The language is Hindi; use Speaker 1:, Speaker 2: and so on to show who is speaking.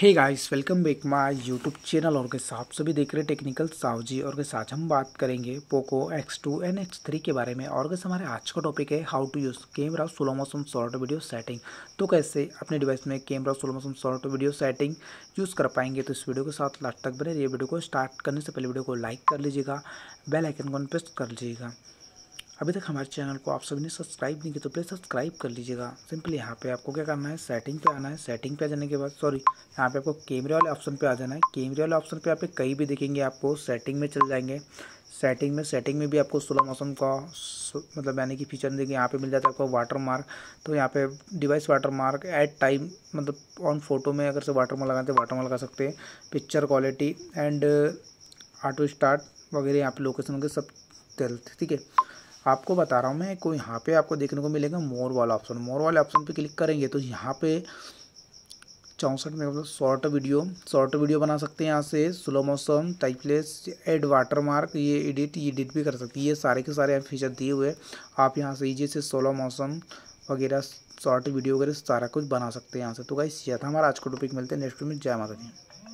Speaker 1: hey guys welcome back my YouTube channel और के साथ सभी देख रहे टेक्निकल सावजी और के साथ हम बात करेंगे पोको X2 एंड थ्री के बारे में और कैसे हमारे आज का टॉपिक है how to use camera slow motion short video setting तो कैसे अपने डिवाइस में camera slow motion short video setting use कर पाएंगे तो इस वीडियो के साथ लास्ट तक बने रहिए वीडियो को स्टार्ट करने से पहले वीडियो को लाइक कर लीजिएगा बेलाइकन को प्रेस कर लीजिएगा अभी तक हमारे चैनल को आप सभी ने सब्सक्राइब नहीं किया तो प्लीज़ सब्सक्राइब कर लीजिएगा सिंपली यहाँ पे आपको क्या करना है सेटिंग पे आना है सेटिंग पे आ जाने के बाद सॉरी यहाँ पे आपको कैमरे वाले ऑप्शन पे आ जाना है कैमरे वाले ऑप्शन पे आप कहीं भी देखेंगे आपको सेटिंग में चल जाएंगे सेटिंग में सेटिंग में भी आपको स्लो मौसम का मतलब यानी कि फीचर देंगे यहाँ पर मिल जाता है आपको वाटर मार्क तो यहाँ पर device watermark at time मतलब ऑन फोटो में अगर से वाटर मार्क लगाते वाटर मार्क लगा सकते हैं picture quality and auto start वगैरह यहाँ पर लोकेशन वगैरह सब हेल्थ ठीक है आपको बता रहा हूँ मैं को यहाँ पे आपको देखने को मिलेगा मोर वाला ऑप्शन मोर वाले ऑप्शन पे क्लिक करेंगे तो यहाँ पे चौंसठ mega short video short video बना सकते हैं यहाँ से slow motion timelapse add watermark ये एडिट ये एडिट भी कर सकती है ये सारे के सारे फीचर दिए हुए आप यहाँ से ईजी से स्लो मोशन वगैरह शॉर्ट वीडियो वगैरह सारा कुछ बना सकते हैं यहाँ से तो गाइस यह था हमारा आज का टॉपिक मिलते हैं नेक्स्ट में जय माता दी